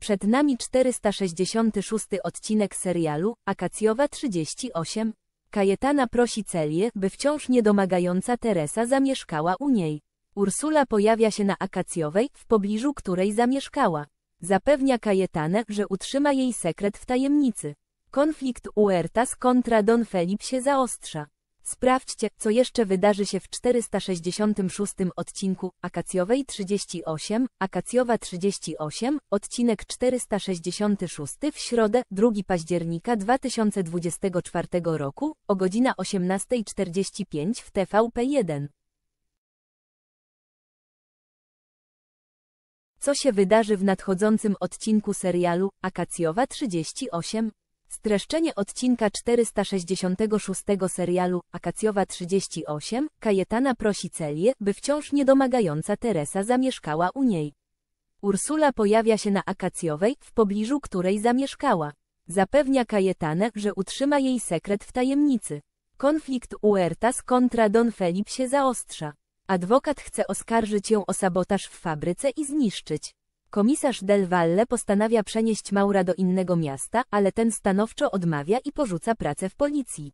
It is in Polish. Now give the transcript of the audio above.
Przed nami 466 odcinek serialu Akacjowa 38. Kajetana prosi Celię, by wciąż niedomagająca Teresa zamieszkała u niej. Ursula pojawia się na Akacjowej, w pobliżu której zamieszkała. Zapewnia Kajetanę, że utrzyma jej sekret w tajemnicy. Konflikt Uertas kontra Don Felip się zaostrza. Sprawdźcie, co jeszcze wydarzy się w 466 odcinku Akacjowej 38, Akacjowa 38, odcinek 466 w środę, 2 października 2024 roku, o godzina 18.45 w TVP1. Co się wydarzy w nadchodzącym odcinku serialu Akacjowa 38? Streszczenie odcinka 466 serialu Akacjowa 38 Kajetana prosi Celię, by wciąż niedomagająca Teresa zamieszkała u niej. Ursula pojawia się na Akacjowej, w pobliżu której zamieszkała. Zapewnia Kajetanę, że utrzyma jej sekret w tajemnicy. Konflikt Uertas kontra Don Felip się zaostrza. Adwokat chce oskarżyć ją o sabotaż w fabryce i zniszczyć. Komisarz Del Valle postanawia przenieść Maura do innego miasta, ale ten stanowczo odmawia i porzuca pracę w policji.